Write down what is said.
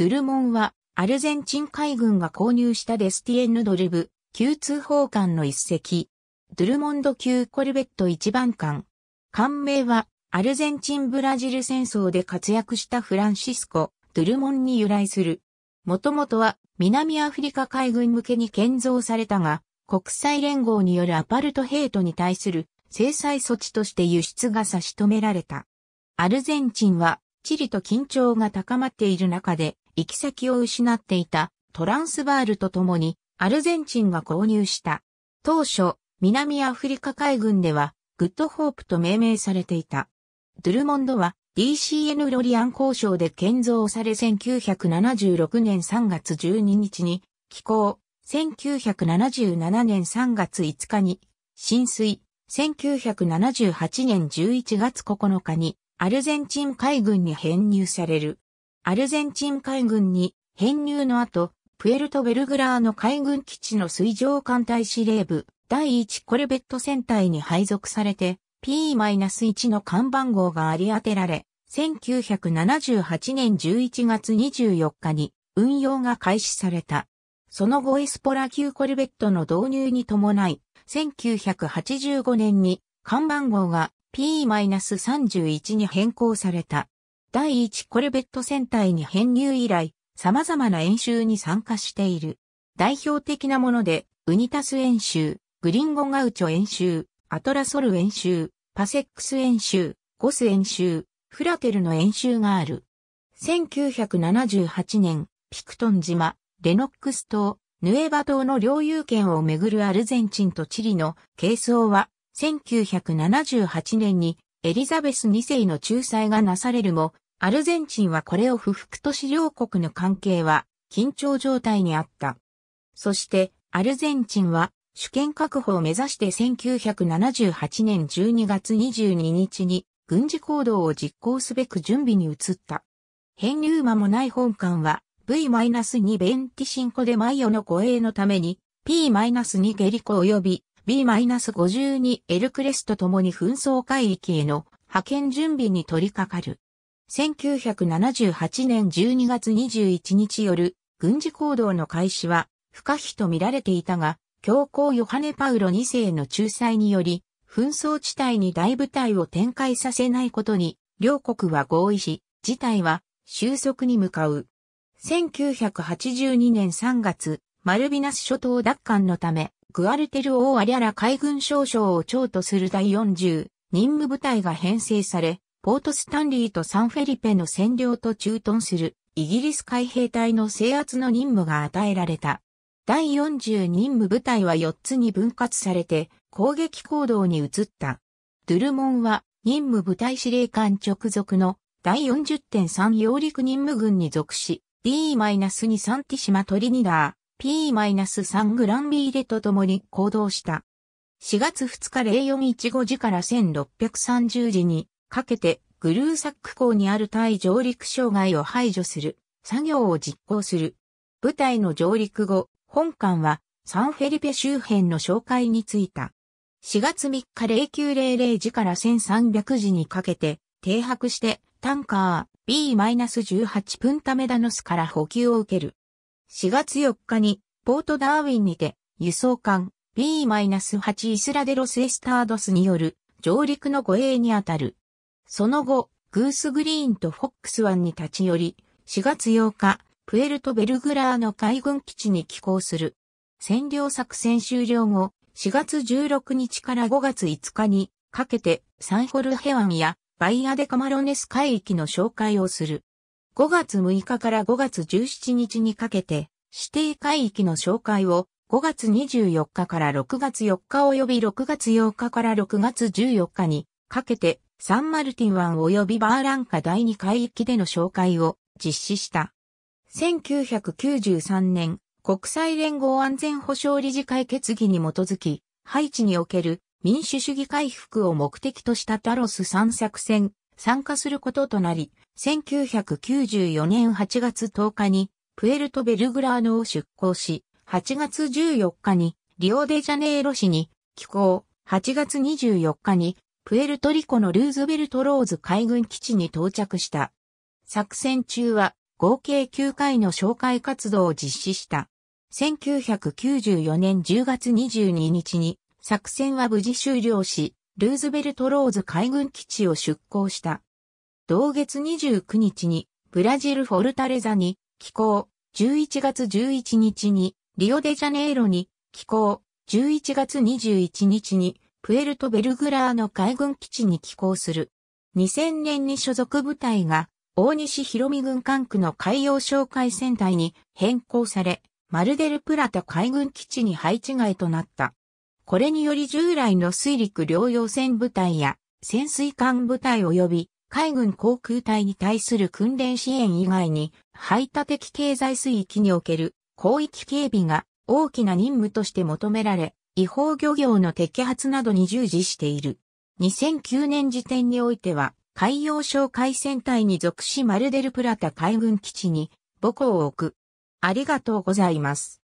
ドゥルモンは、アルゼンチン海軍が購入したデスティエンヌドルブ、級通報艦の一隻。ドゥルモンド級コルベット1番艦。艦名は、アルゼンチン・ブラジル戦争で活躍したフランシスコ・ドゥルモンに由来する。もともとは、南アフリカ海軍向けに建造されたが、国際連合によるアパルトヘイトに対する制裁措置として輸出が差し止められた。アルゼンチンは、チリと緊張が高まっている中で、行き先を失っていたトランスバールと共にアルゼンチンが購入した。当初、南アフリカ海軍ではグッドホープと命名されていた。ドゥルモンドは DCN ロリアン交渉で建造され1976年3月12日に寄港、1977年3月5日に浸水、1978年11月9日にアルゼンチン海軍に編入される。アルゼンチン海軍に編入の後、プエルトベルグラーの海軍基地の水上艦隊司令部第1コルベット戦隊に配属されて P-1 の看板号があり当てられ、1978年11月24日に運用が開始された。その後エスポラ級コルベットの導入に伴い、1985年に看板号が P-31 に変更された。第1コルベット戦隊に編入以来、様々な演習に参加している。代表的なもので、ウニタス演習、グリンゴガウチョ演習、アトラソル演習、パセックス演習、ゴス演習、フラテルの演習がある。1978年、ピクトン島、レノックス島、ヌエバ島の領有権をめぐるアルゼンチンとチリの係争は、1978年にエリザベス2世の仲裁がなされるも、アルゼンチンはこれを不服と資両国の関係は緊張状態にあった。そして、アルゼンチンは主権確保を目指して1978年12月22日に軍事行動を実行すべく準備に移った。編入間もない本館は V-2 ベンティシンコでマイオの護衛のために P-2 ゲリコ及び B-52 エルクレスともに紛争海域への派遣準備に取り掛かる。1978年12月21日夜、軍事行動の開始は不可避と見られていたが、教皇ヨハネ・パウロ2世の仲裁により、紛争地帯に大部隊を展開させないことに、両国は合意し、事態は収束に向かう。1982年3月、マルビナス諸島奪還のため、グアルテル・オー・アリャラ海軍少将を長とする第40任務部隊が編成され、ポートスタンリーとサンフェリペの占領と駐屯するイギリス海兵隊の制圧の任務が与えられた。第40任務部隊は4つに分割されて攻撃行動に移った。ドゥルモンは任務部隊司令官直属の第40.3揚陸任務軍に属し、D-2 サンティシマトリニダー、P-3 グランビーレと共に行動した。4月2日0415時から1630時にかけてグルーサック港にある対上陸障害を排除する作業を実行する。部隊の上陸後、本艦はサンフェリペ周辺の紹介に着いた。4月3日0900時から1300時にかけて停泊してタンカー B-18 プンタメダノスから補給を受ける。4月4日に、ポートダーウィンにて、輸送艦 B-8 イスラデロスエスタードスによる上陸の護衛にあたる。その後、グースグリーンとフォックス湾に立ち寄り、4月8日、プエルトベルグラーの海軍基地に寄港する。占領作戦終了後、4月16日から5月5日にかけてサンホルヘ湾やバイアデカマロネス海域の紹介をする。5月6日から5月17日にかけて、指定海域の紹介を5月24日から6月4日及び6月8日から6月14日にかけて、サンマルティン湾及びバーランカ第2海域での紹介を実施した。1993年、国際連合安全保障理事会決議に基づき、ハイチにおける民主主義回復を目的としたタロス3作戦、参加することとなり、1994年8月10日にプエルトベルグラーノを出港し、8月14日にリオデジャネイロ市に寄港、8月24日にプエルトリコのルーズベルトローズ海軍基地に到着した。作戦中は合計9回の紹介活動を実施した。1994年10月22日に作戦は無事終了し、ルーズベルトローズ海軍基地を出港した。同月29日にブラジルフォルタレザに寄港、11月11日にリオデジャネイロに寄港、11月21日にプエルトベルグラーの海軍基地に寄港する。2000年に所属部隊が大西広美軍管区の海洋哨戒船隊に変更され、マルデルプラタ海軍基地に配置外となった。これにより従来の水陸両用船部隊や潜水艦部隊及び海軍航空隊に対する訓練支援以外に、排他的経済水域における広域警備が大きな任務として求められ、違法漁業の摘発などに従事している。2009年時点においては、海洋省海戦隊に属しマルデルプラタ海軍基地に母校を置く。ありがとうございます。